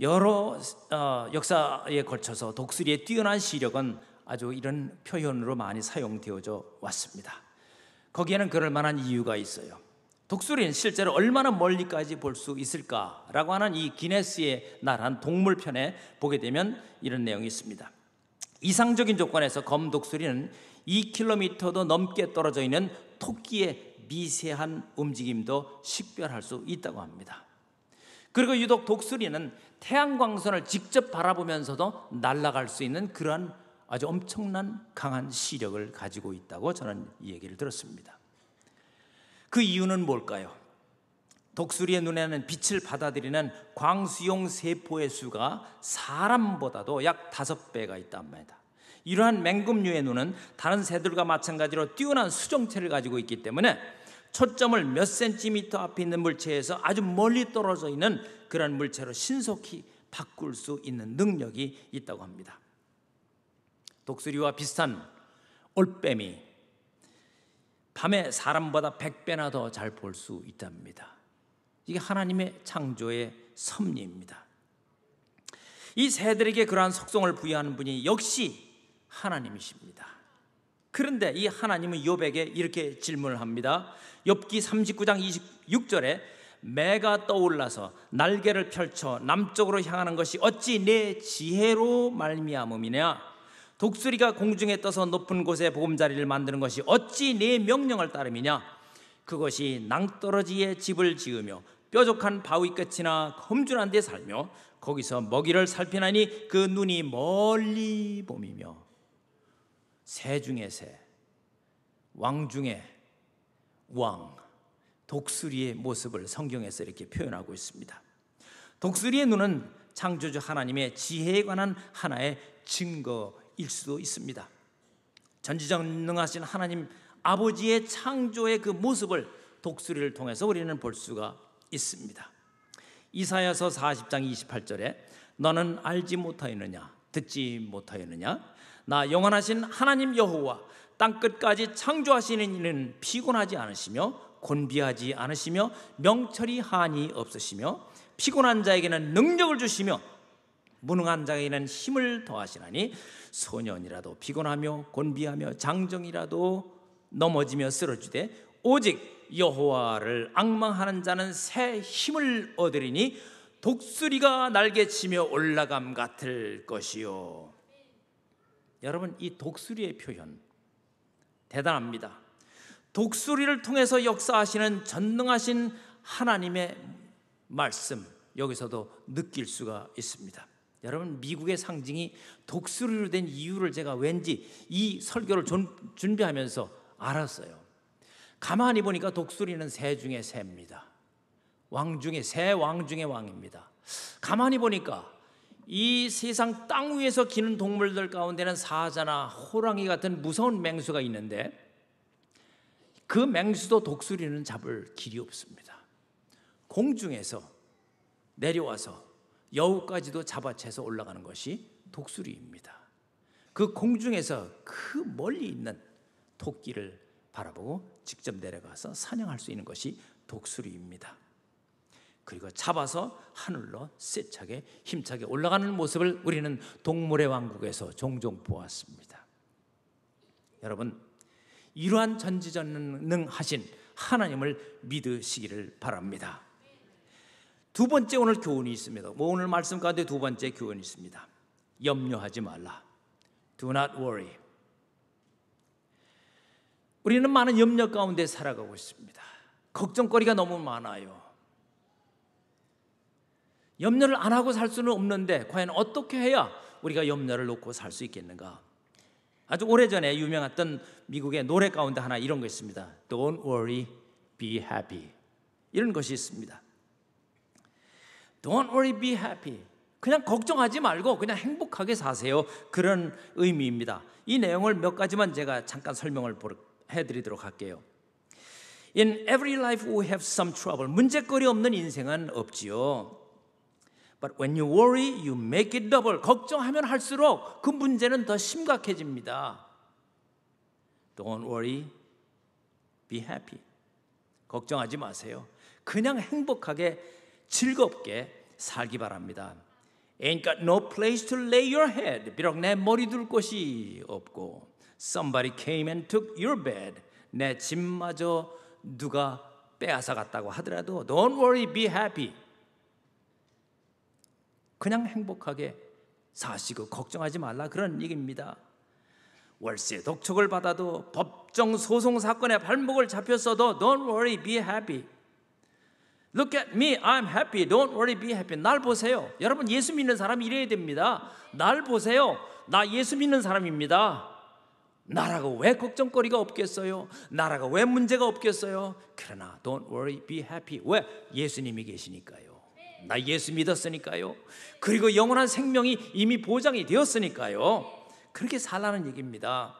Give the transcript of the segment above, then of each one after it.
여러 어, 역사에 걸쳐서 독수리의 뛰어난 시력은 아주 이런 표현으로 많이 사용되어져 왔습니다. 거기에는 그럴 만한 이유가 있어요. 독수리는 실제로 얼마나 멀리까지 볼 수 있을까라고 하는 이 기네스의 나란 동물편에 보게 되면 이런 내용이 있습니다. 이상적인 조건에서 검독수리는 2km도 넘게 떨어져 있는 토끼의 미세한 움직임도 식별할 수 있다고 합니다. 그리고 유독 독수리는 태양광선을 직접 바라보면서도 날아갈 수 있는 그러한 아주 엄청난 강한 시력을 가지고 있다고 저는 이 얘기를 들었습니다. 그 이유는 뭘까요? 독수리의 눈에는 빛을 받아들이는 광수용 세포의 수가 사람보다도 약5 배가 있답니다. 이러한 맹금류의 눈은 다른 새들과 마찬가지로 뛰어난 수정체를 가지고 있기 때문에 초점을 몇 센티미터 앞에 있는 물체에서 아주 멀리 떨어져 있는 그런 물체로 신속히 바꿀 수 있는 능력이 있다고 합니다. 독수리와 비슷한 올빼미 밤에 사람보다 100배나 더 잘 볼 수 있답니다. 이게 하나님의 창조의 섭리입니다. 이 새들에게 그러한 속성을 부여하는 분이 역시 하나님이십니다. 그런데 이 하나님은 욥에게 이렇게 질문을 합니다. 욥기 39장 26절에 매가 떠올라서 날개를 펼쳐 남쪽으로 향하는 것이 어찌 내 지혜로 말미암음이냐 독수리가 공중에 떠서 높은 곳에 보금자리를 만드는 것이 어찌 내 명령을 따름이냐 그것이 낭떠러지에 집을 지으며 뾰족한 바위 끝이나 험준한 데 살며 거기서 먹이를 살피나니 그 눈이 멀리 봄이며 새 중에 새, 왕 중에 왕, 독수리의 모습을 성경에서 이렇게 표현하고 있습니다. 독수리의 눈은 창조주 하나님의 지혜에 관한 하나의 증거일 수도 있습니다. 전지전능하신 하나님 아버지의 창조의 그 모습을 독수리를 통해서 우리는 볼 수가 있습니다. 이사야서 40장 28절에 너는 알지 못하였느냐 듣지 못하였느냐? 나 영원하신 하나님 여호와 땅 끝까지 창조하시는 이는 피곤하지 않으시며 곤비하지 않으시며 명철이 한이 없으시며 피곤한 자에게는 능력을 주시며 무능한 자에게는 힘을 더하시나니 소년이라도 피곤하며 곤비하며 장정이라도 넘어지며 쓰러지되 오직 여호와를 악망하는 자는 새 힘을 얻으리니 독수리가 날개치며 올라감 같을 것이요. 여러분 이 독수리의 표현 대단합니다. 독수리를 통해서 역사하시는 전능하신 하나님의 말씀 여기서도 느낄 수가 있습니다. 여러분 미국의 상징이 독수리로 된 이유를 제가 왠지 이 설교를 준비하면서 알았어요. 가만히 보니까 독수리는 새 중에 새입니다. 왕 중에 세왕 중의 왕입니다. 가만히 보니까 이 세상 땅 위에서 기는 동물들 가운데는 사자나 호랑이 같은 무서운 맹수가 있는데 그 맹수도 독수리는 잡을 길이 없습니다. 공중에서 내려와서 여우까지도 잡아채서 올라가는 것이 독수리입니다. 그 공중에서 그 멀리 있는 토끼를 바라보고 직접 내려가서 사냥할 수 있는 것이 독수리입니다. 그리고 잡아서 하늘로 세차게 힘차게 올라가는 모습을 우리는 동물의 왕국에서 종종 보았습니다. 여러분 이러한 전지전능하신 하나님을 믿으시기를 바랍니다. 두 번째 오늘 교훈이 있습니다. 뭐 오늘 말씀 가운데 두 번째 교훈이 있습니다. 염려하지 말라. Do not worry. 우리는 많은 염려 가운데 살아가고 있습니다. 걱정거리가 너무 많아요. 염려를 안 하고 살 수는 없는데 과연 어떻게 해야 우리가 염려를 놓고 살 수 있겠는가? 아주 오래전에 유명했던 미국의 노래 가운데 하나 이런 거 있습니다. Don't worry, be happy. 이런 것이 있습니다. Don't worry, be happy. 그냥 걱정하지 말고 그냥 행복하게 사세요. 그런 의미입니다. 이 내용을 몇 가지만 제가 잠깐 설명을 해드리도록 할게요. In every life we have some trouble. 문제거리 없는 인생은 없지요. But when you worry, you make it double. 걱정하면 할수록 그 문제는 더 심각해집니다. Don't worry, be happy. 걱정하지 마세요. 그냥 행복하게 즐겁게 살기 바랍니다. Ain't got no place to lay your head. 비록 내 머리 둘 곳이 없고. Somebody came and took your bed. 내 집마저 누가 빼앗아 갔다고 하더라도 Don't worry, be happy. 그냥 행복하게 사시고 걱정하지 말라 그런 얘기입니다. 월세 독촉을 받아도 법정 소송 사건에 발목을 잡혔어도 don't worry be happy. Look at me, I'm happy. Don't worry, be happy. 날 보세요. 여러분 예수 믿는 사람이 래야 됩니다. 날 보세요. 나 예수 믿는 사람입니다. 나라가 왜 걱정거리가 없겠어요? 나라가 왜 문제가 없겠어요? 그러나 don't worry, be happy. 왜? 예수님이 계시니까요. 나 예수 믿었으니까요. 그리고 영원한 생명이 이미 보장이 되었으니까요. 그렇게 살라는 얘기입니다.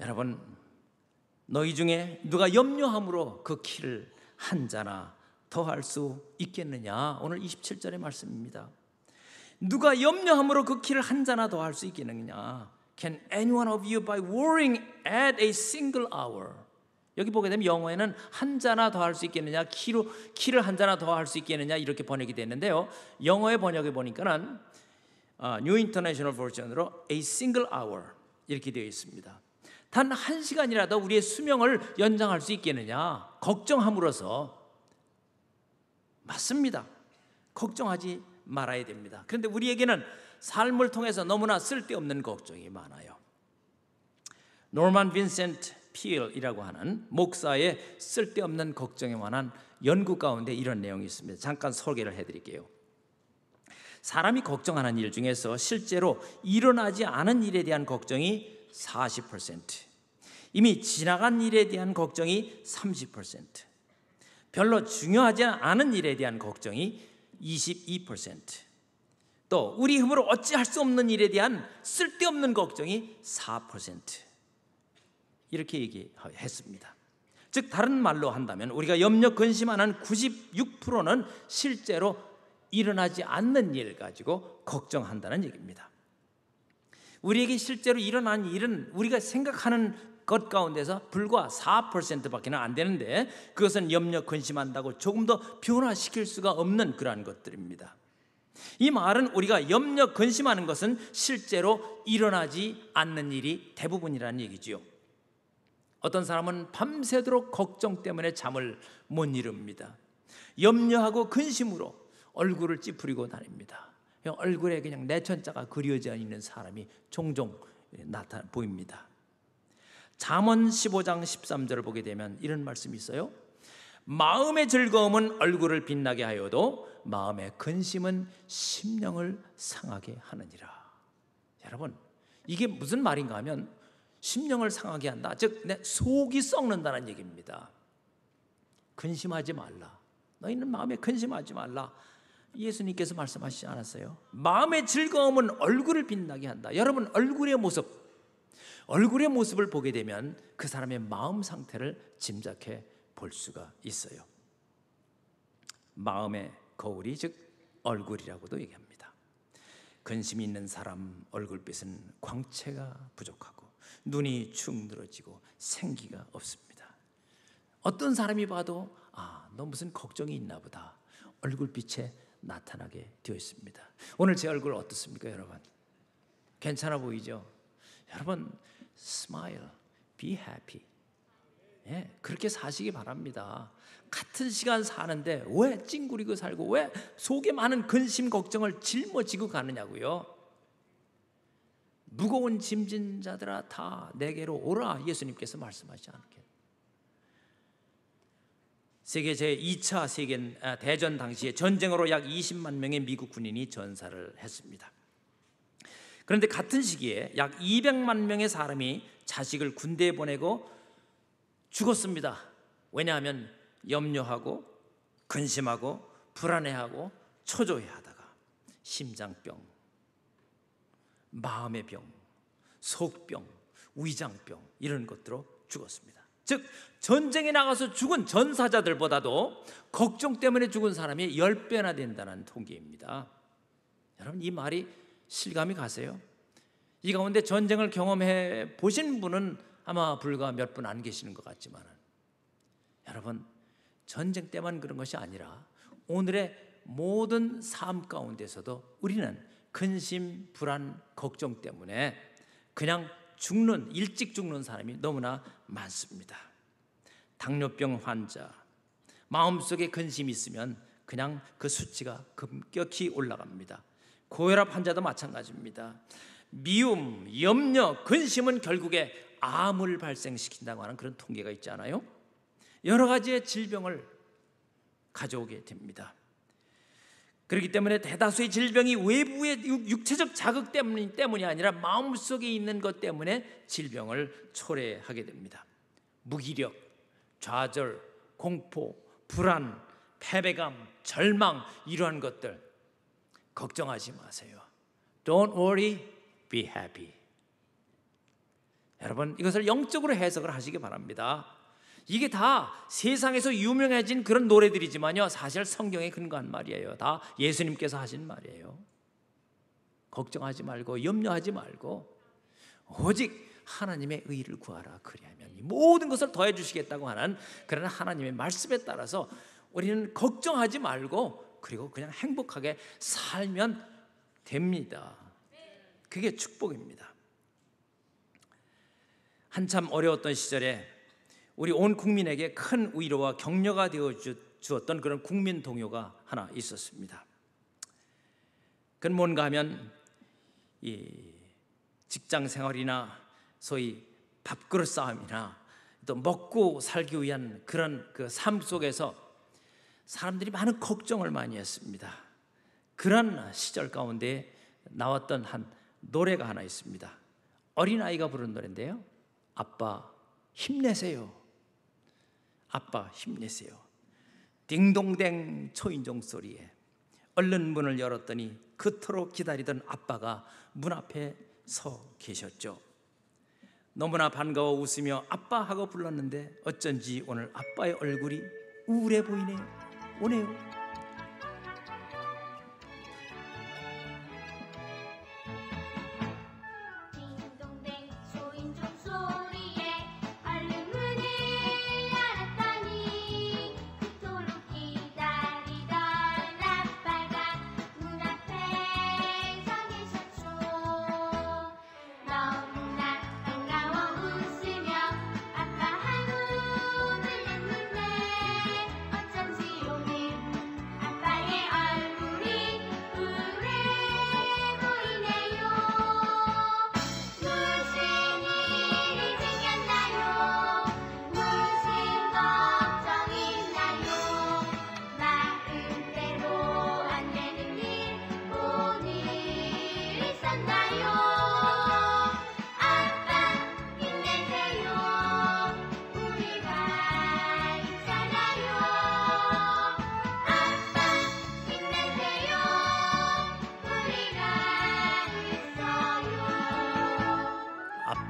여러분, 너희 중에 누가 염려함으로 그 키를 한 자나 더할 수 있겠느냐? 오늘 27절의 말씀입니다. 누가 염려함으로 그 키를 한 자나 더할 수 있겠느냐? Can anyone of you by worrying a d a single hour? 여기 보게 되면 영어에는 한 자나 더 할 수 있겠느냐, 키로 키를 한 자나 더 할 수 있겠느냐 이렇게 번역이 되는데요 영어의 번역에 보니까는 어, New International Version으로 a single hour 이렇게 되어 있습니다. 단 한 시간이라도 우리의 수명을 연장할 수 있겠느냐 걱정함으로써 맞습니다. 걱정하지 말아야 됩니다. 그런데 우리에게는 삶을 통해서 너무나 쓸데없는 걱정이 많아요. 노먼 빈센트 필이라고 하는 목사의 쓸데없는 걱정에 관한 연구 가운데 이런 내용이 있습니다. 잠깐 소개를 해드릴게요. 사람이 걱정하는 일 중에서 실제로 일어나지 않은 일에 대한 걱정이 40%, 이미 지나간 일에 대한 걱정이 30%, 별로 중요하지 않은 일에 대한 걱정이 22%, 또 우리 힘으로 어찌할 수 없는 일에 대한 쓸데없는 걱정이 4%. 이렇게 얘기했습니다. 즉 다른 말로 한다면 우리가 염려 근심 하는 96%는 실제로 일어나지 않는 일 가지고 걱정한다는 얘기입니다. 우리에게 실제로 일어난 일은 우리가 생각하는 것 가운데서 불과 4%밖에는 안 되는데 그것은 염려 근심한다고 조금 더 변화시킬 수가 없는 그러한 것들입니다. 이 말은 우리가 염려 근심하는 것은 실제로 일어나지 않는 일이 대부분이라는 얘기지요. 어떤 사람은 밤새도록 걱정 때문에 잠을 못 이룹니다. 염려하고 근심으로 얼굴을 찌푸리고 다닙니다. 얼굴에 그냥 내천자가 그려져 있는 사람이 종종 나타 보입니다. 잠언 15장 13절을 보게 되면 이런 말씀이 있어요. 마음의 즐거움은 얼굴을 빛나게 하여도 마음의 근심은 심령을 상하게 하느니라. 여러분, 이게 무슨 말인가 하면 심령을 상하게 한다. 즉, 내 속이 썩는다는 얘기입니다. 근심하지 말라. 너희는 마음에 근심하지 말라. 예수님께서 말씀하시지 않았어요? 마음의 즐거움은 얼굴을 빛나게 한다. 여러분, 얼굴의 모습. 얼굴의 모습을 보게 되면 그 사람의 마음 상태를 짐작해 볼 수가 있어요. 마음의 거울이 즉 얼굴이라고도 얘기합니다. 근심이 있는 사람 얼굴빛은 광채가 부족하고 눈이 축 늘어지고 생기가 없습니다. 어떤 사람이 봐도 아, 너 무슨 걱정이 있나 보다. 얼굴빛에 나타나게 되어 있습니다. 오늘 제 얼굴 어떻습니까, 여러분? 괜찮아 보이죠? 여러분, smile, be happy. 예, 그렇게 사시기 바랍니다. 같은 시간 사는데 왜 찡그리고 살고 왜 속에 많은 근심 걱정을 짊어지고 가느냐고요. 무거운 짐진 자들아 다 내게로 오라 예수님께서 말씀하시지 않게 세계 제 2차 세계 아, 대전 당시에 전쟁으로 약 20만 명의 미국 군인이 전사를 했습니다. 그런데 같은 시기에 약 200만 명의 사람이 자식을 군대에 보내고 죽었습니다. 왜냐하면 염려하고 근심하고 불안해하고 초조해하다가 심장병, 마음의 병, 속병, 위장병 이런 것들로 죽었습니다. 즉 전쟁에 나가서 죽은 전사자들보다도 걱정 때문에 죽은 사람이 10배나 된다는 통계입니다. 여러분 이 말이 실감이 가세요? 이 가운데 전쟁을 경험해 보신 분은 아마 불과 몇 분 안 계시는 것 같지만 여러분 전쟁 때만 그런 것이 아니라 오늘의 모든 삶 가운데서도 우리는 근심, 불안, 걱정 때문에 그냥 죽는, 일찍 죽는 사람이 너무나 많습니다. 당뇨병 환자, 마음속에 근심이 있으면 그냥 그 수치가 급격히 올라갑니다. 고혈압 환자도 마찬가지입니다. 미움, 염려, 근심은 결국에 암을 발생시킨다고 하는 그런 통계가 있지 않아요? 여러 가지의 질병을 가져오게 됩니다. 그렇기 때문에 대다수의 질병이 외부의 육체적 자극 때문이 아니라 마음속에 있는 것 때문에 질병을 초래하게 됩니다. 무기력, 좌절, 공포, 불안, 패배감, 절망 이러한 것들 걱정하지 마세요. Don't worry, be happy. 여러분 이것을 영적으로 해석을 하시기 바랍니다. 이게 다 세상에서 유명해진 그런 노래들이지만요. 사실 성경에 근거한 말이에요. 다 예수님께서 하신 말이에요. 걱정하지 말고 염려하지 말고 오직 하나님의 의를 구하라 그리하면 모든 것을 더해 주시겠다고 하는 그런 하나님의 말씀에 따라서 우리는 걱정하지 말고 그리고 그냥 행복하게 살면 됩니다. 그게 축복입니다. 한참 어려웠던 시절에 우리 온 국민에게 큰 위로와 격려가 되어 주었던 그런 국민 동요가 하나 있었습니다. 그건 뭔가 하면 직장 생활이나 소위 밥그릇 싸움이나 또 먹고 살기 위한 그런 그 삶 속에서 사람들이 많은 걱정을 많이 했습니다. 그런 시절 가운데 나왔던 한 노래가 하나 있습니다. 어린아이가 부른 노래인데요. 아빠 힘내세요. 아빠 힘내세요. 딩동댕 초인종 소리에 얼른 문을 열었더니 그토록 기다리던 아빠가 문 앞에 서 계셨죠. 너무나 반가워 웃으며 아빠 하고 불렀는데 어쩐지 오늘 아빠의 얼굴이 우울해 보이네요. 오네요.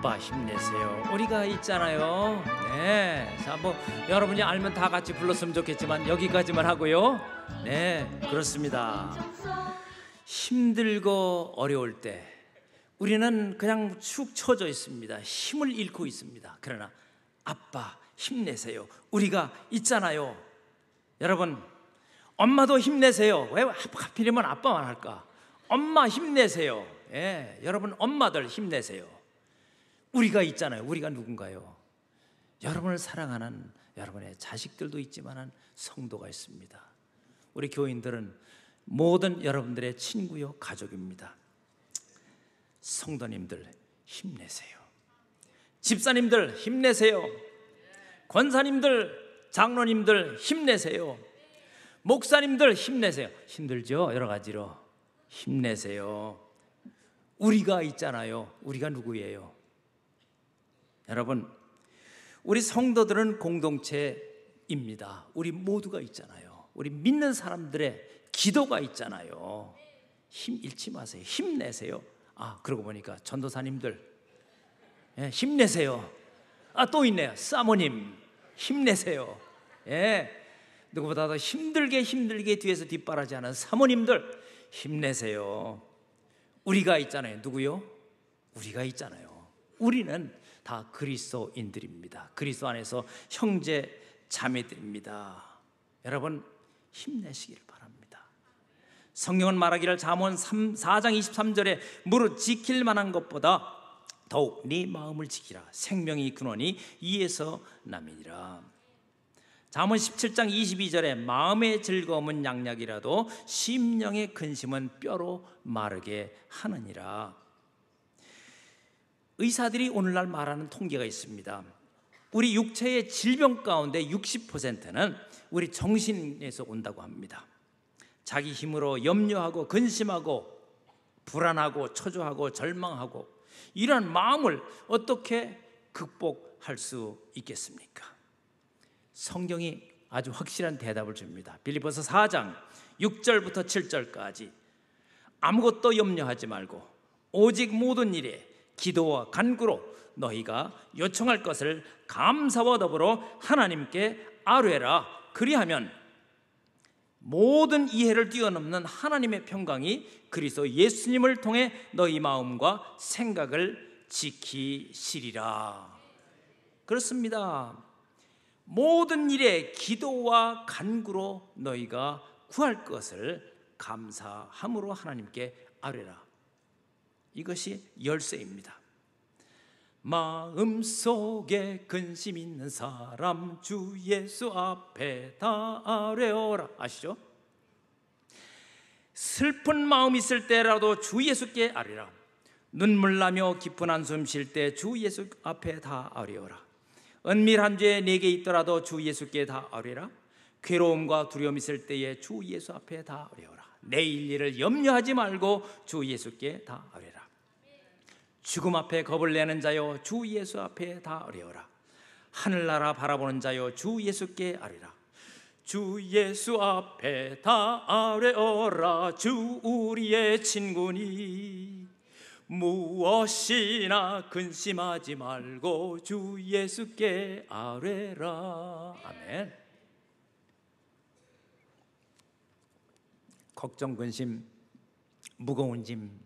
아빠 힘내세요. 우리가 있잖아요. 네. 자, 뭐 여러분이 알면 다 같이 불렀으면 좋겠지만 여기까지만 하고요. 네, 그렇습니다. 힘들고 어려울 때 우리는 그냥 축 처져 있습니다. 힘을 잃고 있습니다. 그러나 아빠 힘내세요. 우리가 있잖아요. 여러분, 엄마도 힘내세요. 왜 하필이면 아빠만 할까? 엄마 힘내세요. 예, 여러분 엄마들 힘내세요. 우리가 있잖아요. 우리가 누군가요? 여러분을 사랑하는 여러분의 자식들도 있지만 성도가 있습니다. 우리 교인들은 모든 여러분들의 친구요 가족입니다. 성도님들 힘내세요. 집사님들 힘내세요. 권사님들, 장로님들 힘내세요. 목사님들 힘내세요. 힘들죠? 여러 가지로. 힘내세요. 우리가 있잖아요. 우리가 누구예요? 여러분, 우리 성도들은 공동체입니다. 우리 모두가 있잖아요. 우리 믿는 사람들의 기도가 있잖아요. 힘 잃지 마세요. 힘내세요. 아, 그러고 보니까 전도사님들 예, 힘내세요. 아, 또 있네요. 사모님 힘내세요. 예. 누구보다도 힘들게 힘들게 뒤에서 뒷바라지하는 사모님들 힘내세요. 우리가 있잖아요. 누구요? 우리가 있잖아요. 우리는 다 그리스도인들입니다. 그리스도 안에서 형제 자매들입니다. 여러분 힘내시길 바랍니다. 성경은 말하기를 잠언 4장 23절에 무릇 지킬 만한 것보다 더욱 네 마음을 지키라 생명의 근원이 이에서 남이니라. 잠언 17장 22절에 마음의 즐거움은 양약이라도 심령의 근심은 뼈로 마르게 하느니라. 의사들이 오늘날 말하는 통계가 있습니다. 우리 육체의 질병 가운데 60%는 우리 정신에서 온다고 합니다. 자기 힘으로 염려하고 근심하고 불안하고 초조하고 절망하고 이런 마음을 어떻게 극복할 수 있겠습니까? 성경이 아주 확실한 대답을 줍니다. 빌리포서 4장 6절부터 7절까지 아무것도 염려하지 말고 오직 모든 일에 기도와 간구로 너희가 요청할 것을 감사와 더불어 하나님께 아뢰라 그리하면 모든 이해를 뛰어넘는 하나님의 평강이 그리스도 예수님을 통해 너희 마음과 생각을 지키시리라 그렇습니다 모든 일에 기도와 간구로 너희가 구할 것을 감사함으로 하나님께 아뢰라 이것이 열쇠입니다. 마음 속에 근심 있는 사람 주 예수 앞에 다 아뢰어라 아시죠? 슬픈 마음 있을 때라도 주 예수께 아뢰라. 눈물 나며 깊은 한숨 쉴 때 주 예수 앞에 다 아뢰어라. 은밀한 죄 내게 있더라도 주 예수께 다 아뢰라. 괴로움과 두려움 있을 때에 주 예수 앞에 다 아뢰어라. 내일 일을 염려하지 말고 주 예수께 다 아뢰라. 죽음 앞에 겁을 내는 자여 주 예수 앞에 다 어려워라. 하늘나라 바라보는 자여 주 예수께 아뢰라. 주 예수 앞에 다 아뢰어라 주 우리의 친구니 무엇이나 근심하지 말고 주 예수께 아뢰라 아멘 걱정 근심 무거운 짐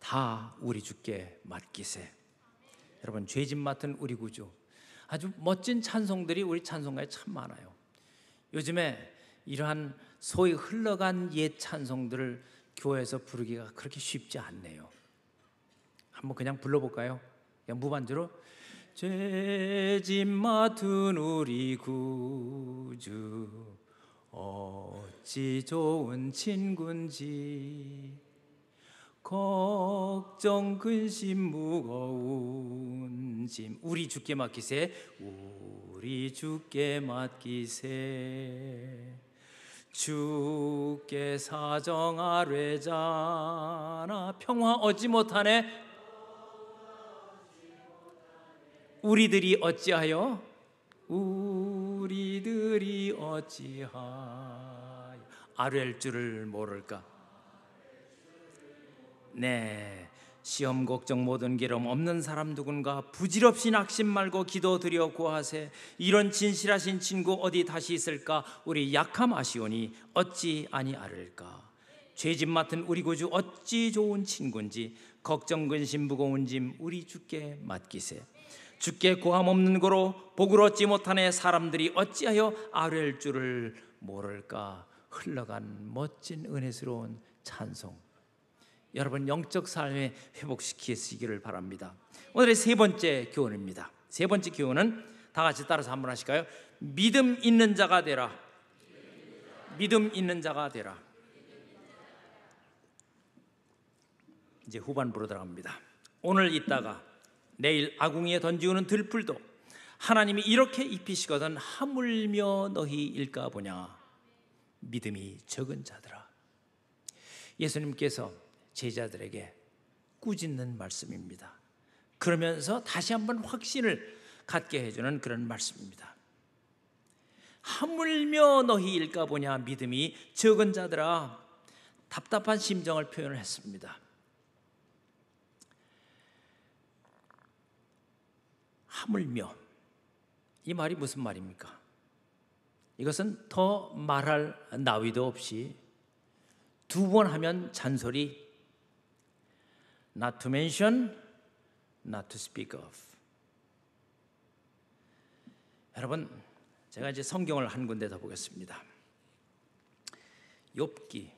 다 우리 주께 맡기세. 여러분 죄짐 맡은 우리 구주. 아주 멋진 찬송들이 우리 찬송가에 참 많아요. 요즘에 이러한 소위 흘러간 옛 찬송들을 교회에서 부르기가 그렇게 쉽지 않네요. 한번 그냥 불러볼까요? 그냥 무반주로 죄짐 맡은 우리 구주 어찌 좋은 친군지 걱정 근심 무거운 짐 우리 주께 맡기세 우리 주께 맡기세 주께 사정하뢰자나 평화 얻지 못하네 우리들이 어찌하여 우리들이 어찌하여 아뢰 줄을 모를까 네. 시험 걱정 모든 기름 없는 사람 누군가 부질없이 낙심 말고 기도드려 구하세 이런 진실하신 친구 어디 다시 있을까 우리 약함 아시오니 어찌 아니아를까 죄짐 맡은 우리 구주 어찌 좋은 친군지 걱정 근심 무거운 짐 우리 주께 맡기세 주께 고함 없는 고로 복을 얻지 못하네 사람들이 어찌하여 아뢰 할 줄을 모를까 흘러간 멋진 은혜스러운 찬송 여러분 영적 삶에 회복시키시기를 바랍니다. 오늘의 세 번째 교훈입니다. 세 번째 교훈은 다 같이 따라서 한번 하실까요? 믿음 있는 자가 되라. 믿음 있는 자가 되라. 이제 후반부로 들어갑니다. 오늘 있다가 내일 아궁이에 던지우는 들풀도 하나님이 이렇게 입히시거든 하물며 너희 일까 보냐 믿음이 적은 자들아 예수님께서 제자들에게 꾸짖는 말씀입니다. 그러면서 다시 한번 확신을 갖게 해주는 그런 말씀입니다. 하물며 너희 일까 보냐 믿음이 적은 자들아 답답한 심정을 표현을 했습니다. 하물며 이 말이 무슨 말입니까? 이것은 더 말할 나위도 없이 두 번 하면 잔소리 not to mention, not to speak of. 여러분, 제가 이제 성경을 한 군데 더 보겠습니다. 욥기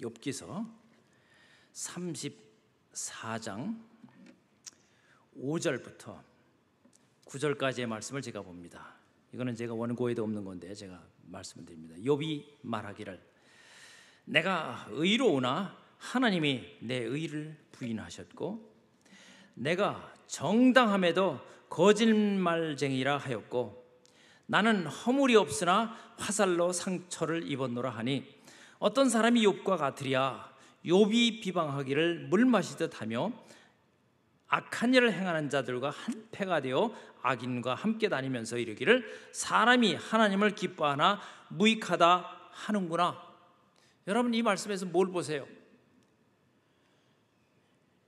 욥기서 34장 5절부터 9절까지의 말씀을 제가 봅니다. 이거는 제가 원고에도 없는 건데 제가 말씀드립니다. 욥이 말하기를 내가 의로우나 하나님이 내 의를 부인하셨고 내가 정당함에도 거짓말쟁이라 하였고 나는 허물이 없으나 화살로 상처를 입었노라 하니 어떤 사람이 욥과 같으랴 욥이 비방하기를 물 마시듯 하며 악한 일을 행하는 자들과 한패가 되어 악인과 함께 다니면서 이르기를 사람이 하나님을 기뻐하나 무익하다 하는구나. 여러분 이 말씀에서 뭘 보세요?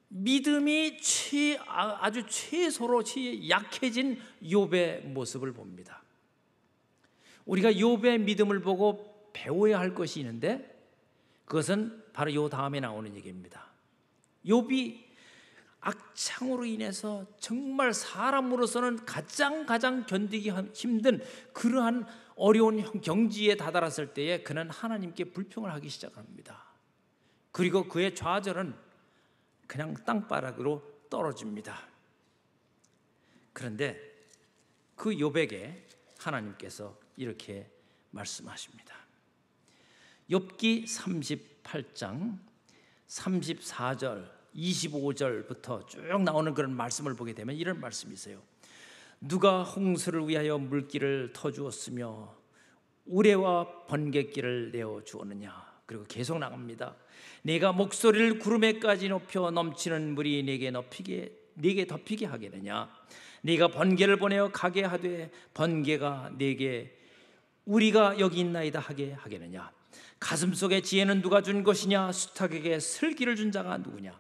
믿음이 최, 아, 아주 최소로 약해진 욥의 모습을 봅니다. 우리가 욥의 믿음을 보고 배워야 할 것이 있는데 그것은 바로 요 다음에 나오는 얘기입니다. 욥이 악창으로 인해서 정말 사람으로서는 가장 가장 견디기 힘든 그러한 어려운 경지에 다다랐을 때에 그는 하나님께 불평을 하기 시작합니다. 그리고 그의 좌절은 그냥 땅바닥으로 떨어집니다. 그런데 그 욥에게 하나님께서 이렇게 말씀하십니다. 욥기 38장 34절 25절부터 쭉 나오는 그런 말씀을 보게 되면 이런 말씀이 있어요. 누가 홍수를 위하여 물길을 터주었으며 우레와 번갯길을 내어 주었느냐 그리고 계속 나갑니다. 내가 목소리를 구름에까지 높여 넘치는 물이 내게 높이게 내게 덮이게 하겠느냐? 네가 번개를 보내어 가게 하되 번개가 내게 우리가 여기 있나이다 하게 하겠느냐? 가슴 속에 지혜는 누가 준 것이냐? 수탉에게 슬기를 준 자가 누구냐?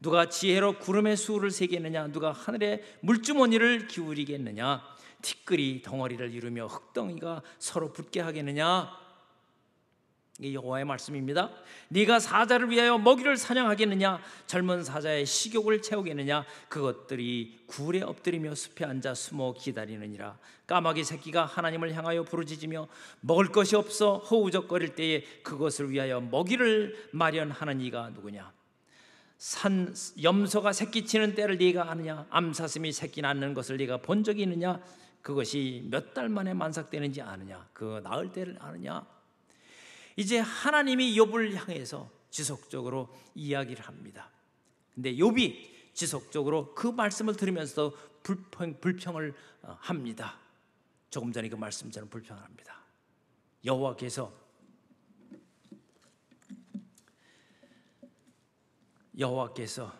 누가 지혜로 구름의 수를 세겠느냐? 누가 하늘의 물주머니를 기울이겠느냐? 티끌이 덩어리를 이루며 흙덩이가 서로 붙게 하겠느냐? 이게 여호와의 말씀입니다. 네가 사자를 위하여 먹이를 사냥하겠느냐? 젊은 사자의 식욕을 채우겠느냐? 그것들이 굴에 엎드리며 숲에 앉아 숨어 기다리느니라. 까마귀 새끼가 하나님을 향하여 부르짖으며 먹을 것이 없어 허우적거릴 때에 그것을 위하여 먹이를 마련하는 이가 누구냐? 산 염소가 새끼치는 때를 네가 아느냐? 암사슴이 새끼 낳는 것을 네가 본 적이 있느냐? 그것이 몇 달 만에 만삭되는지 아느냐? 그 낳을 때를 아느냐? 이제 하나님이 욥을 향해서 지속적으로 이야기를 합니다. 근데 욥이 지속적으로 그 말씀을 들으면서 불평, 불평을 어, 합니다. 조금 전에 그 말씀처럼 불평을 합니다. 여호와께서 여호와께서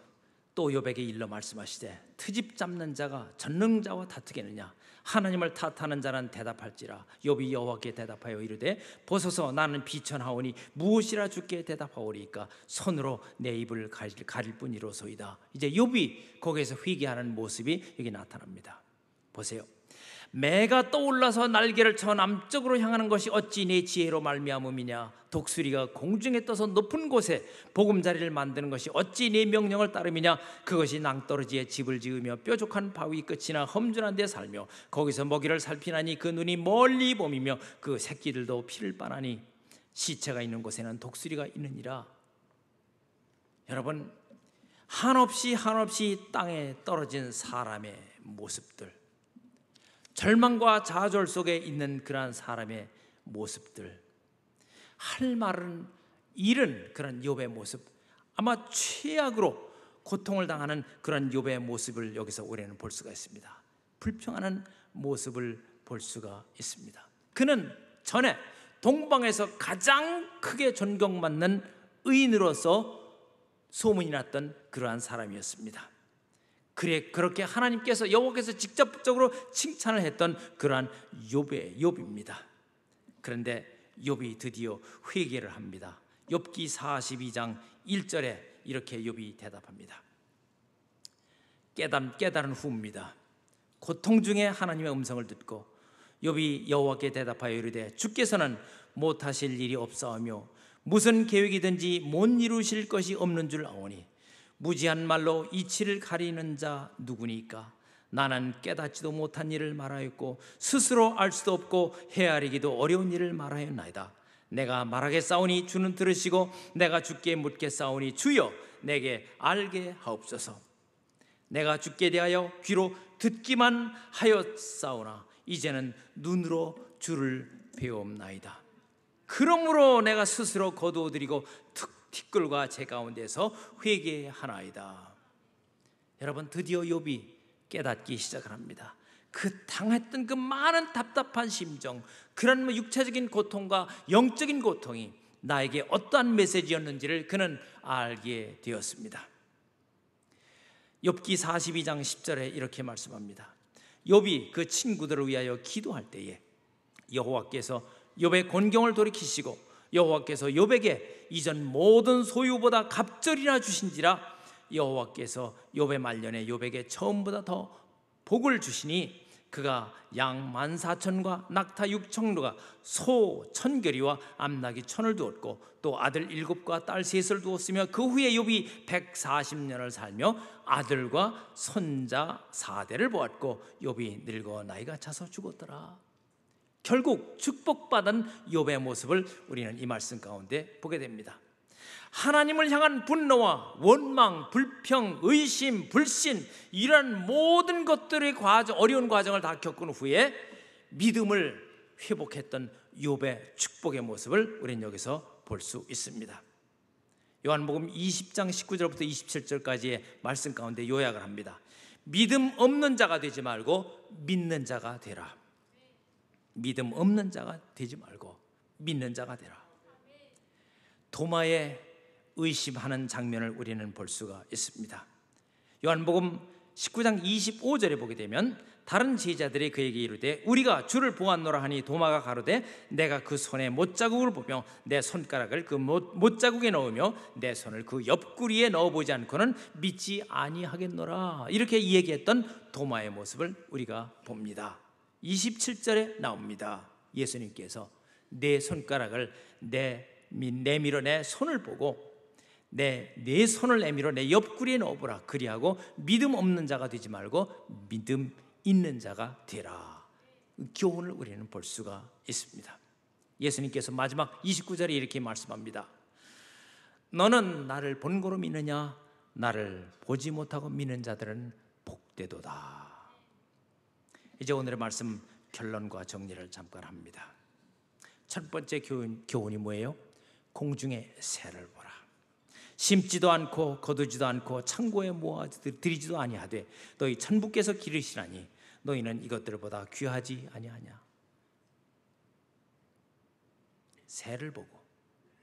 또 욥에게 일러 말씀하시되 트집 잡는 자가 전능자와 다투겠느냐 하나님을 탓하는 자는 대답할지라 욥이 여호와께 대답하여 이르되 보소서 나는 비천하오니 무엇이라 주께 대답하오리까 손으로 내 입을 가릴, 뿐이로소이다 이제 욥이 거기에서 회개하는 모습이 여기 나타납니다 보세요 매가 떠올라서 날개를 쳐 남쪽으로 향하는 것이 어찌 내 지혜로 말미암음이냐 독수리가 공중에 떠서 높은 곳에 보금자리를 만드는 것이 어찌 내 명령을 따름이냐 그것이 낭떠러지에 집을 지으며 뾰족한 바위 끝이나 험준한 데 살며 거기서 먹이를 살피나니 그 눈이 멀리 봄이며그 새끼들도 피를 빨나니 시체가 있는 곳에는 독수리가 있느니라 여러분 한없이 한없이 땅에 떨어진 사람의 모습들 절망과 좌절 속에 있는 그러한 사람의 모습들 할 말은 잃은 그런 욥의 모습 아마 최악으로 고통을 당하는 그런 욥의 모습을 여기서 우리는 볼 수가 있습니다. 불평하는 모습을 볼 수가 있습니다. 그는 전에 동방에서 가장 크게 존경받는 의인으로서 소문이 났던 그러한 사람이었습니다. 그래 그렇게 하나님께서 여호와께서 직접적으로 칭찬을 했던 그러한 욥의 욥입니다. 그런데 욥이 드디어 회개를 합니다. 욥기 42장 1절에 이렇게 욥이 대답합니다. 깨달 깨달은 후입니다. 고통 중에 하나님의 음성을 듣고 욥이 여호와께 대답하여 이르되 주께서는 못하실 일이 없사오며 무슨 계획이든지 못 이루실 것이 없는 줄 아오니 무지한 말로 이치를 가리는 자 누구니까 나는 깨닫지도 못한 일을 말하였고 스스로 알 수도 없고 헤아리기도 어려운 일을 말하였나이다 내가 말하겠사오니 주는 들으시고 내가 주께 묻겠사오니 주여 내게 알게 하옵소서 내가 주께 대하여 귀로 듣기만 하였사오나 이제는 눈으로 주를 배옵나이다 그러므로 내가 스스로 거두어드리고 특 티끌과 제 가운데서 회개하나이다. 여러분 드디어 욥이 깨닫기 시작합니다. 그 당했던 그 많은 답답한 심정, 그런 뭐 육체적인 고통과 영적인 고통이 나에게 어떠한 메시지였는지를 그는 알게 되었습니다. 욥기 42장 10절에 이렇게 말씀합니다. 욥이 그 친구들을 위하여 기도할 때에 여호와께서 욥의 곤경을 돌이키시고 여호와께서 욥에게 이전 모든 소유보다 갑절이나 주신지라 여호와께서 욥의 말년에 욥에 처음보다 더 복을 주시니 그가 양 만사천과 낙타 육천루가 소 천결이와 암나귀 천을 두었고 또 아들 일곱과 딸 셋을 두었으며 그 후에 욥이 140년을 살며 아들과 손자 사대를 보았고 욥이 늙어 나이가 차서 죽었더라 결국 축복받은 욥의 모습을 우리는 이 말씀 가운데 보게 됩니다. 하나님을 향한 분노와 원망, 불평, 의심, 불신 이런 모든 것들의 과정, 어려운 과정을 다 겪은 후에 믿음을 회복했던 욥의 축복의 모습을 우리는 여기서 볼 수 있습니다. 요한복음 20장 19절부터 27절까지의 말씀 가운데 요약을 합니다. 믿음 없는 자가 되지 말고 믿는 자가 되라. 믿음 없는 자가 되지 말고 믿는 자가 되라. 도마에 의심하는 장면을 우리는 볼 수가 있습니다. 요한복음 19장 25절에 보게 되면 다른 제자들이 그에게 이르되 우리가 주를 보았노라 하니 도마가 가로되 내가 그 손에 못자국을 보며 내 손가락을 그 못, 자국에 넣으며 내 손을 그 옆구리에 넣어보지 않고는 믿지 아니하겠노라 이렇게 얘기했던 도마의 모습을 우리가 봅니다. 27절에 나옵니다. 예수님께서 내 손가락을 내 내밀어 내 손을 보고 내, 내 손을 내밀어 내 옆구리에 넣어보라. 그리하고 믿음 없는 자가 되지 말고 믿음 있는 자가 되라. 교훈을 우리는 볼 수가 있습니다. 예수님께서 마지막 29절에 이렇게 말씀합니다. 너는 나를 본고로 믿느냐? 나를 보지 못하고 믿는 자들은 복되도다. 이제 오늘의 말씀 결론과 정리를 잠깐 합니다. 첫 번째 교훈, 교훈이 뭐예요? 공중의 새를 보라. 심지도 않고 거두지도 않고 창고에 모아 들이지도 아니하되 너희 천부께서 기르시라니 너희는 이것들보다 귀하지 아니하냐. 새를 보고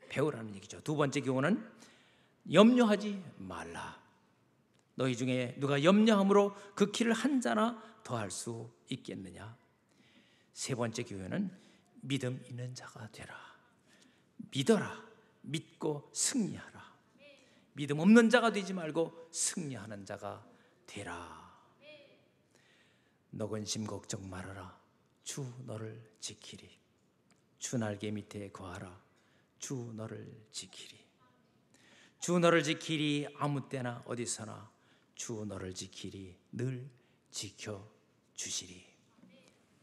배우라는 얘기죠. 두 번째 교훈은 염려하지 말라. 너희 중에 누가 염려함으로 그 키를 한 자나 더할 수 있겠느냐? 세 번째 교회는 믿음 있는 자가 되라. 믿어라. 믿고 승리하라. 믿음 없는 자가 되지 말고 승리하는 자가 되라. 너근심 걱정 말아라. 주 너를 지키리. 주 날개 밑에 거하라. 주 너를 지키리. 주 너를 지키리 아무 때나 어디서나 주 너를 지키리 늘 지켜 주시리.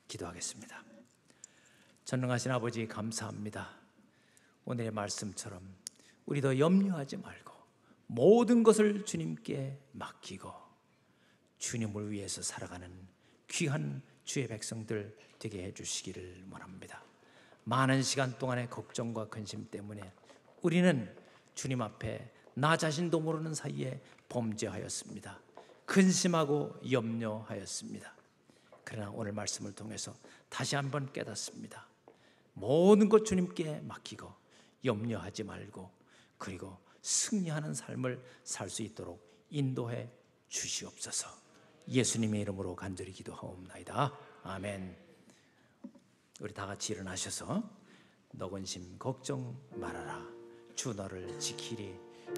기도하겠습니다. 전능하신 아버지 감사합니다. 오늘의 말씀처럼 우리도 염려하지 말고 모든 것을 주님께 맡기고 주님을 위해서 살아가는 귀한 주의 백성들 되게 해 주시기를 원합니다. 많은 시간 동안의 걱정과 근심 때문에 우리는 주님 앞에 나 자신도 모르는 사이에 범죄하였습니다. 근심하고 염려하였습니다. 그러나 오늘 말씀을 통해서 다시 한번 깨닫습니다. 모든 것 주님께 맡기고 염려하지 말고 그리고 승리하는 삶을 살 수 있도록 인도해 주시옵소서. 예수님의 이름으로 간절히 기도하옵나이다. 아멘. 우리 다 같이 일어나셔서 너근심 걱정 말아라. 주 너를 지키리.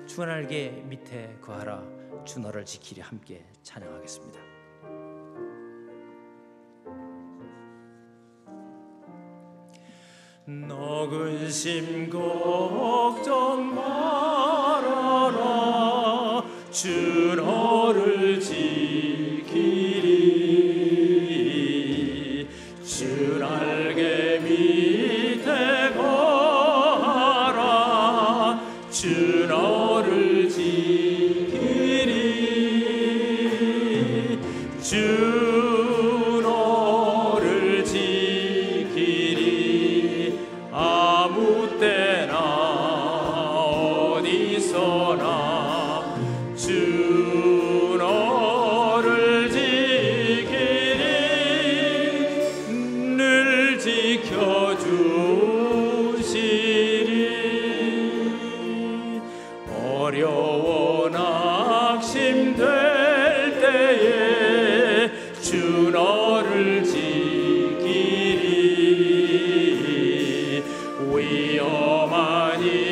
주 날개 밑에 거하라. 주 너를 지키리 함께 찬양하겠습니다. 너근심 걱정 말아라 주 너를 지키리 주날 위험하니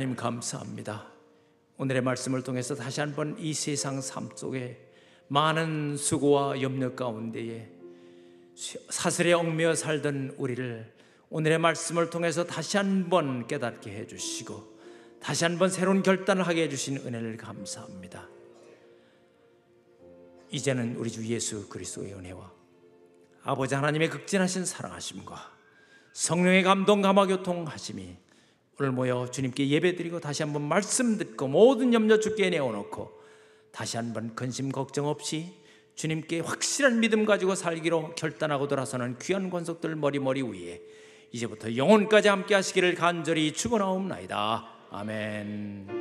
하나님 감사합니다. 오늘의 말씀을 통해서 다시 한번 이 세상 삶 속에 많은 수고와 염려 가운데에 사슬에 얽매여 살던 우리를 오늘의 말씀을 통해서 다시 한번 깨닫게 해주시고 다시 한번 새로운 결단을 하게 해주신 은혜를 감사합니다. 이제는 우리 주 예수 그리스도의 은혜와 아버지 하나님의 극진하신 사랑하심과 성령의 감동 감화 교통하심이 오늘 모여 주님께 예배드리고 다시 한번 말씀 듣고 모든 염려 주께 내어놓고 다시 한번 근심 걱정 없이 주님께 확실한 믿음 가지고 살기로 결단하고 돌아서는 귀한 권속들 머리머리 위에 이제부터 영혼까지 함께 하시기를 간절히 축원하옵나이다. 아멘.